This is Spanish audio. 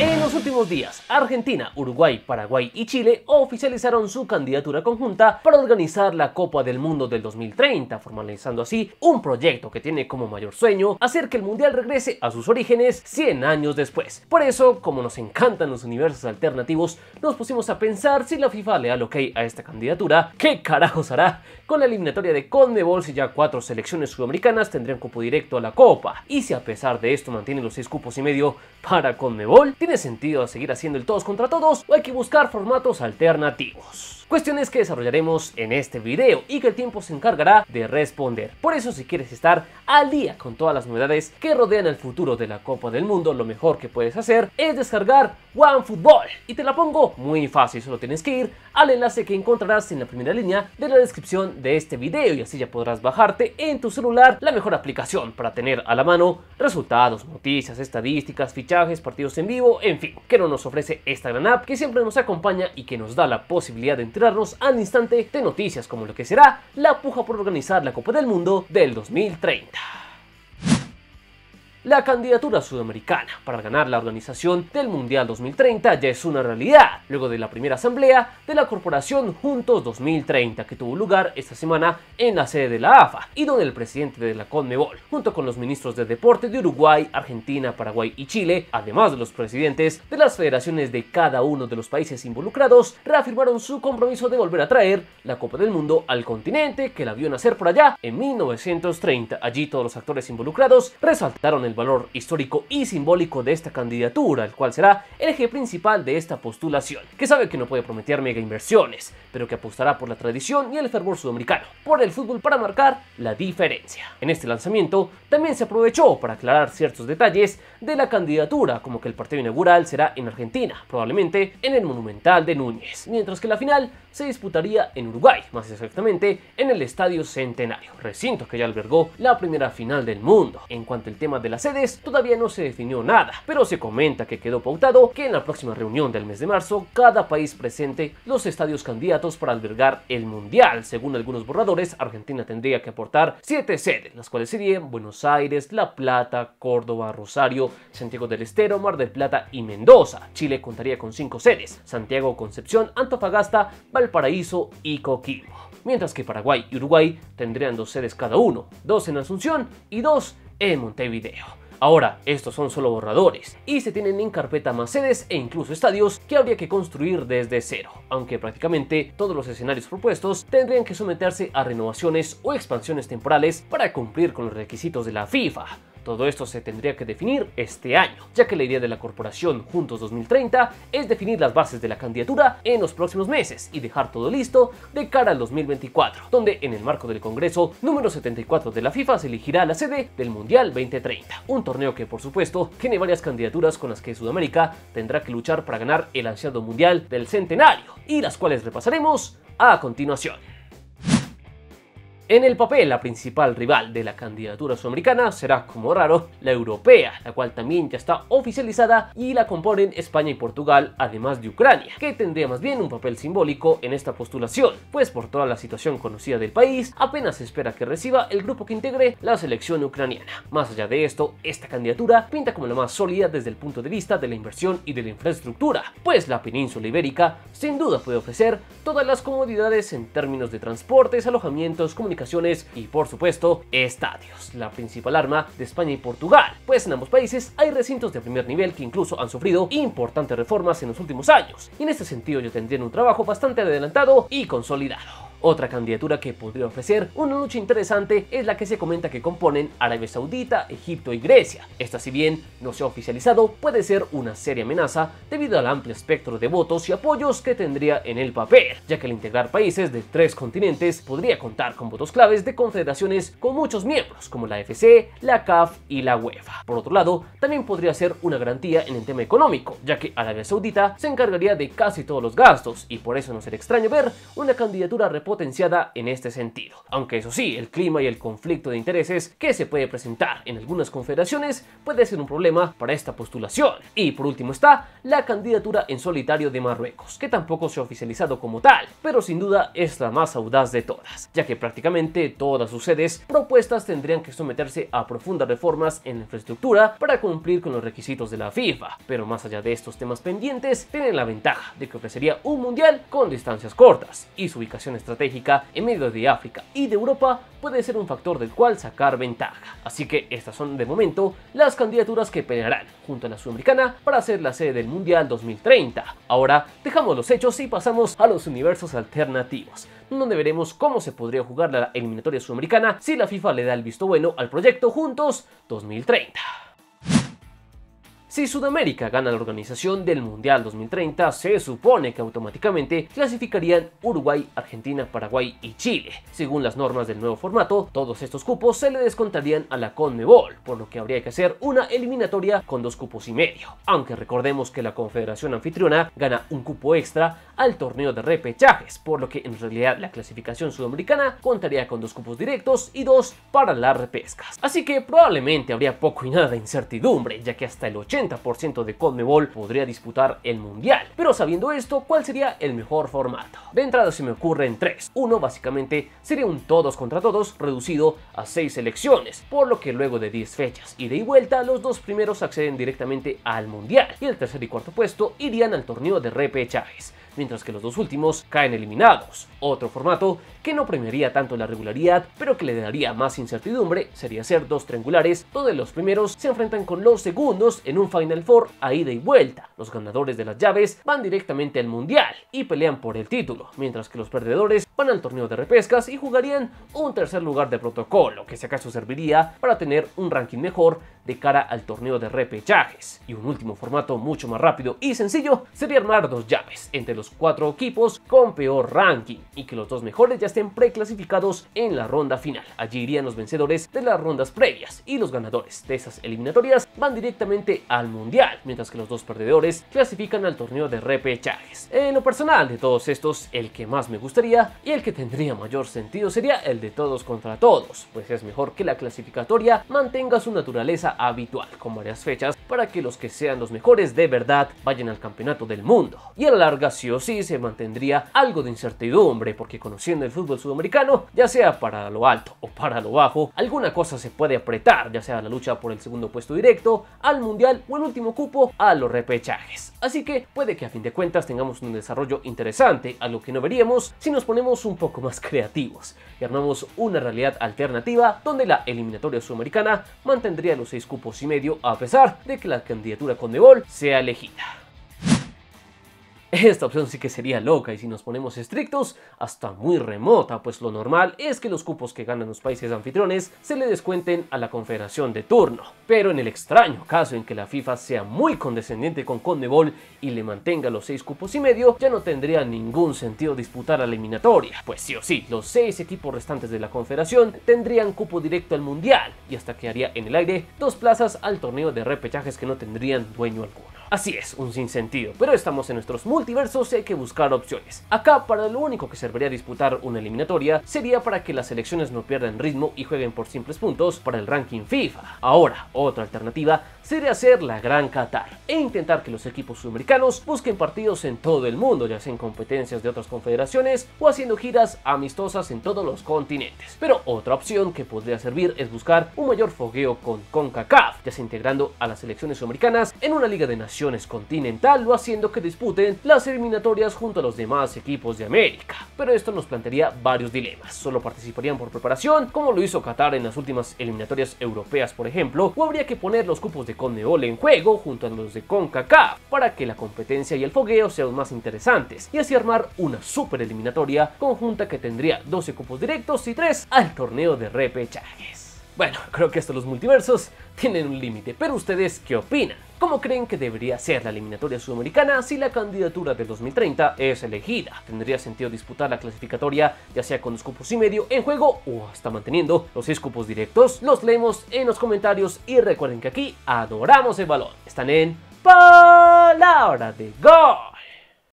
En los últimos días, Argentina, Uruguay, Paraguay y Chile oficializaron su candidatura conjunta para organizar la Copa del Mundo del 2030, formalizando así un proyecto que tiene como mayor sueño hacer que el Mundial regrese a sus orígenes 100 años después. Por eso, como nos encantan los universos alternativos, nos pusimos a pensar si la FIFA le da que ok a esta candidatura, ¿qué carajos hará con la eliminatoria de Conmebol si ya cuatro selecciones sudamericanas tendrían cupo directo a la Copa? Y si a pesar de esto mantienen los 6 cupos y medio para Conmebol, ¿tiene sentido seguir haciendo el todos contra todos o hay que buscar formatos alternativos? Cuestiones que desarrollaremos en este video y que el tiempo se encargará de responder. Por eso si quieres estar al día con todas las novedades que rodean el futuro de la Copa del Mundo, lo mejor que puedes hacer es descargar OneFootball. Y te la pongo muy fácil, solo tienes que ir al enlace que encontrarás en la primera línea de la descripción de este video y así ya podrás bajarte en tu celular la mejor aplicación para tener a la mano resultados, noticias, estadísticas, fichajes, partidos en vivo, en fin, que no nos ofrece esta gran app que siempre nos acompaña y que nos da la posibilidad de entrar al instante de noticias como lo que será la puja por organizar la Copa del Mundo del 2030. La candidatura sudamericana para ganar la organización del Mundial 2030 ya es una realidad, luego de la primera asamblea de la corporación Juntos 2030 que tuvo lugar esta semana en la sede de la AFA y donde el presidente de la CONMEBOL, junto con los ministros de deporte de Uruguay, Argentina, Paraguay y Chile, además de los presidentes de las federaciones de cada uno de los países involucrados, reafirmaron su compromiso de volver a traer la Copa del Mundo al continente que la vio nacer por allá en 1930. Allí todos los actores involucrados resaltaron el valor histórico y simbólico de esta candidatura, el cual será el eje principal de esta postulación, que sabe que no puede prometer mega inversiones, pero que apostará por la tradición y el fervor sudamericano, por el fútbol para marcar la diferencia. En este lanzamiento también se aprovechó para aclarar ciertos detalles de la candidatura, como que el partido inaugural será en Argentina, probablemente en el Monumental de Núñez, mientras que la final se disputaría en Uruguay, más exactamente en el Estadio Centenario, recinto que ya albergó la primera final del mundo. En cuanto al tema de la sedes todavía no se definió nada, pero se comenta que quedó pautado que en la próxima reunión del mes de marzo cada país presente los estadios candidatos para albergar el Mundial. Según algunos borradores, Argentina tendría que aportar siete sedes, las cuales serían Buenos Aires, La Plata, Córdoba, Rosario, Santiago del Estero, Mar del Plata y Mendoza. Chile contaría con cinco sedes, Santiago, Concepción, Antofagasta, Valparaíso y Coquimbo. Mientras que Paraguay y Uruguay tendrían dos sedes cada uno, dos en Asunción y dos en en Montevideo. Ahora, estos son solo borradores y se tienen en carpeta más sedes e incluso estadios que habría que construir desde cero, aunque prácticamente todos los escenarios propuestos tendrían que someterse a renovaciones o expansiones temporales para cumplir con los requisitos de la FIFA. Todo esto se tendría que definir este año, ya que la idea de la corporación Juntos 2030 es definir las bases de la candidatura en los próximos meses y dejar todo listo de cara al 2024, donde en el marco del Congreso número 74 de la FIFA se elegirá la sede del Mundial 2030, un torneo que por supuesto tiene varias candidaturas con las que Sudamérica tendrá que luchar para ganar el ansiado Mundial del Centenario, y las cuales repasaremos a continuación. En el papel, la principal rival de la candidatura sudamericana será, como raro, la europea, la cual también ya está oficializada y la componen España y Portugal, además de Ucrania, que tendría más bien un papel simbólico en esta postulación, pues por toda la situación conocida del país, apenas se espera que reciba el grupo que integre la selección ucraniana. Más allá de esto, esta candidatura pinta como la más sólida desde el punto de vista de la inversión y de la infraestructura, pues la península ibérica sin duda puede ofrecer todas las comodidades en términos de transportes, alojamientos, comunicaciones, y por supuesto estadios, la principal arma de España y Portugal, pues en ambos países hay recintos de primer nivel que incluso han sufrido importantes reformas en los últimos años, y en este sentido yo tendría un trabajo bastante adelantado y consolidado. Otra candidatura que podría ofrecer una lucha interesante es la que se comenta que componen Arabia Saudita, Egipto y Grecia. Esta si bien no se ha oficializado puede ser una seria amenaza debido al amplio espectro de votos y apoyos que tendría en el papel, ya que al integrar países de tres continentes podría contar con votos claves de confederaciones con muchos miembros como la FC, la CAF y la UEFA. Por otro lado, también podría ser una garantía en el tema económico, ya que Arabia Saudita se encargaría de casi todos los gastos y por eso no será extraño ver una candidatura potenciada en este sentido. Aunque eso sí, el clima y el conflicto de intereses que se puede presentar en algunas confederaciones puede ser un problema para esta postulación. Y por último está la candidatura en solitario de Marruecos, que tampoco se ha oficializado como tal, pero sin duda es la más audaz de todas, ya que prácticamente todas sus sedes propuestas tendrían que someterse a profundas reformas en la infraestructura para cumplir con los requisitos de la FIFA, pero más allá de estos temas pendientes, tienen la ventaja de que ofrecería un mundial con distancias cortas y su ubicación estratégica estratégica en medio de África y de Europa puede ser un factor del cual sacar ventaja. Así que estas son de momento las candidaturas que pelearán junto a la Sudamericana para ser la sede del Mundial 2030. Ahora dejamos los hechos y pasamos a los universos alternativos, donde veremos cómo se podría jugar la eliminatoria sudamericana si la FIFA le da el visto bueno al proyecto Juntos 2030. Si Sudamérica gana la organización del Mundial 2030, se supone que automáticamente clasificarían Uruguay, Argentina, Paraguay y Chile. Según las normas del nuevo formato, todos estos cupos se le descontarían a la CONMEBOL, por lo que habría que hacer una eliminatoria con dos cupos y medio. Aunque recordemos que la Confederación Anfitriona gana un cupo extra al torneo de repechajes, por lo que en realidad la clasificación sudamericana contaría con dos cupos directos y dos para las repescas. Así que probablemente habría poco y nada de incertidumbre, ya que hasta el 80 ciento de CONMEBOL podría disputar el Mundial. Pero sabiendo esto, ¿cuál sería el mejor formato? De entrada se me ocurren tres. Uno básicamente sería un todos contra todos reducido a seis selecciones, por lo que luego de 10 fechas y de y vuelta los dos primeros acceden directamente al Mundial y el tercer y cuarto puesto irían al torneo de repechajes mientras que los dos últimos caen eliminados. Otro formato que no premiaría tanto la regularidad, pero que le daría más incertidumbre, sería ser dos triangulares, donde los primeros se enfrentan con los segundos en un Final Four a ida y vuelta. Los ganadores de las llaves van directamente al Mundial y pelean por el título, mientras que los perdedores van al torneo de repescas y jugarían un tercer lugar de protocolo, que si acaso serviría para tener un ranking mejor de cara al torneo de repechajes. Y un último formato mucho más rápido y sencillo sería armar dos llaves, entre los cuatro equipos con peor ranking y que los dos mejores ya estén preclasificados en la ronda final. Allí irían los vencedores de las rondas previas y los ganadores de esas eliminatorias van directamente al Mundial, mientras que los dos perdedores clasifican al torneo de repechajes. En lo personal de todos estos, el que más me gustaría y el que tendría mayor sentido sería el de todos contra todos, pues es mejor que la clasificatoria mantenga su naturaleza habitual con varias fechas para que los que sean los mejores de verdad vayan al campeonato del mundo y a la larga sí se mantendría algo de incertidumbre, porque conociendo el fútbol sudamericano, ya sea para lo alto o para lo bajo, alguna cosa se puede apretar, ya sea la lucha por el segundo puesto directo, al mundial o el último cupo a los repechajes. Así que puede que a fin de cuentas tengamos un desarrollo interesante, a lo que no veríamos si nos ponemos un poco más creativos y armamos una realidad alternativa donde la eliminatoria sudamericana mantendría los seis cupos y medio a pesar de que la candidatura con Debol sea elegida. Esta opción sí que sería loca y si nos ponemos estrictos, hasta muy remota, pues lo normal es que los cupos que ganan los países anfitriones se le descuenten a la confederación de turno. Pero en el extraño caso en que la FIFA sea muy condescendiente con Condebol y le mantenga los 6 cupos y medio, ya no tendría ningún sentido disputar la eliminatoria, pues sí o sí, los 6 equipos restantes de la confederación tendrían cupo directo al mundial y hasta quedaría en el aire dos plazas al torneo de repechajes que no tendrían dueño alguno. Así es, un sinsentido, pero estamos en nuestros multiversos y hay que buscar opciones. Acá, para lo único que serviría disputar una eliminatoria sería para que las selecciones no pierdan ritmo y jueguen por simples puntos para el ranking FIFA. Ahora, otra alternativa sería hacer la Gran Qatar e intentar que los equipos sudamericanos busquen partidos en todo el mundo, ya sea en competencias de otras confederaciones o haciendo giras amistosas en todos los continentes. Pero otra opción que podría servir es buscar un mayor fogueo con CONCACAF, ya sea integrando a las selecciones sudamericanas en una liga de naciones continental lo haciendo que disputen las eliminatorias junto a los demás equipos de América. Pero esto nos plantearía varios dilemas. Solo participarían por preparación, como lo hizo Qatar en las últimas eliminatorias europeas, por ejemplo, o habría que poner los cupos de Conmebol en juego junto a los de CONCACAF para que la competencia y el fogueo sean más interesantes y así armar una super eliminatoria conjunta que tendría 12 cupos directos y 3 al torneo de repechajes. Bueno, creo que hasta los multiversos tienen un límite, pero ustedes, ¿qué opinan? ¿Cómo creen que debería ser la eliminatoria sudamericana si la candidatura del 2030 es elegida? ¿Tendría sentido disputar la clasificatoria ya sea con los cupos y medio en juego o hasta manteniendo los seis cupos directos? Los leemos en los comentarios y recuerden que aquí adoramos el balón. Están en Palabra de Gol.